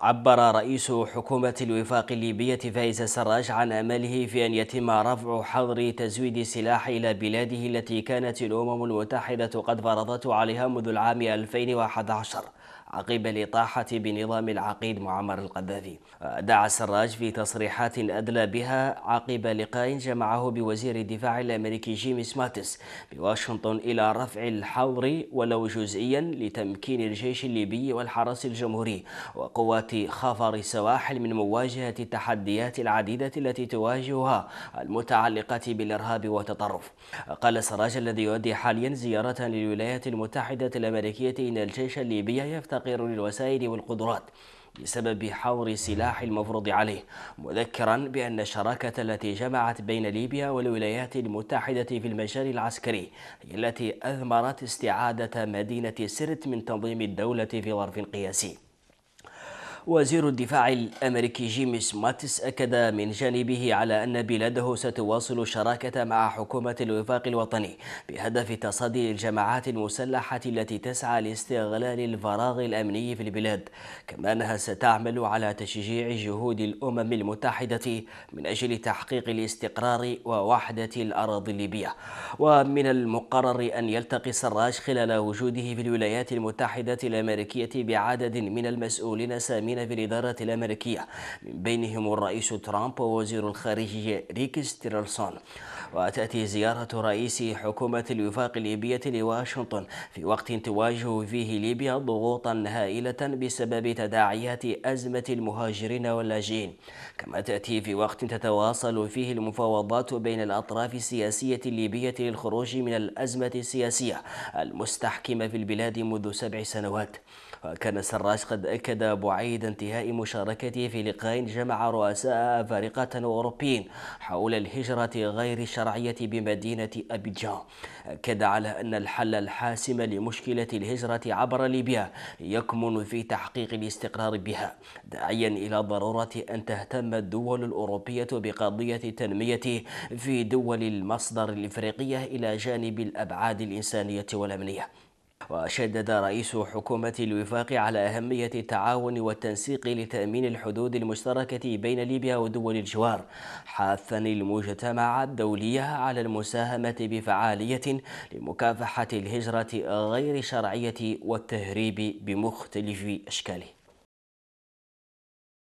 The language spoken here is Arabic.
عبر رئيس حكومة الوفاق الليبية فايز سراج عن أمله في أن يتم رفع حظر تزويد السلاح إلى بلاده التي كانت الأمم المتحدة قد فرضته عليها منذ العام 2011 عقب الإطاحة بنظام العقيد معمر القذافي دعا السراج في تصريحات أدلى بها عقب لقاء جمعه بوزير الدفاع الأمريكي جيمي سماتس بواشنطن إلى رفع الحظر ولو جزئيا لتمكين الجيش الليبي والحرس الجمهوري وقوات خفر السواحل من مواجهة التحديات العديدة التي تواجهها المتعلقة بالإرهاب والتطرف قال السراج الذي يؤدي حاليا زيارة للولايات المتحدة الأمريكية إن الجيش الليبي يفتقر الفقير للوسائل والقدرات بسبب حظر سلاح المفروض عليه مذكرا بأن الشراكة التي جمعت بين ليبيا والولايات المتحدة في المجال العسكري هي التي أثمرت استعادة مدينة سرت من تنظيم الدولة في ظرف قياسي وزير الدفاع الأمريكي جيمس ماتس أكد من جانبه على أن بلاده ستواصل الشراكة مع حكومة الوفاق الوطني بهدف تصدي الجماعات المسلحة التي تسعى لاستغلال الفراغ الأمني في البلاد كما أنها ستعمل على تشجيع جهود الأمم المتحدة من أجل تحقيق الاستقرار ووحدة الأراضي الليبية ومن المقرر أن يلتقي السراج خلال وجوده في الولايات المتحدة الأمريكية بعدد من المسؤولين سامين العاملين في الإدارة الأمريكية من بينهم الرئيس ترامب ووزير الخارجية ريكس تيرلسون وتأتي زيارة رئيس حكومة الوفاق الليبية لواشنطن في وقت تواجه فيه ليبيا ضغوطا هائلة بسبب تداعيات أزمة المهاجرين واللاجئين كما تأتي في وقت تتواصل فيه المفاوضات بين الأطراف السياسية الليبية للخروج من الأزمة السياسية المستحكمة في البلاد منذ سبع سنوات وكان سراج قد أكد بعيد انتهاء مشاركته في لقاء جمع رؤساء أفارقة وأوروبيين حول الهجرة غير الشرعية بمدينة أبيجان أكد على أن الحل الحاسم لمشكلة الهجرة عبر ليبيا يكمن في تحقيق الاستقرار بها داعيا إلى ضرورة أن تهتم الدول الأوروبية بقضية التنمية في دول المصدر الإفريقية إلى جانب الأبعاد الإنسانية والأمنية وشدد رئيس حكومة الوفاق على أهمية التعاون والتنسيق لتأمين الحدود المشتركة بين ليبيا ودول الجوار حاثا المجتمع الدولي على المساهمة بفعالية لمكافحة الهجرة غير شرعية والتهريب بمختلف أشكاله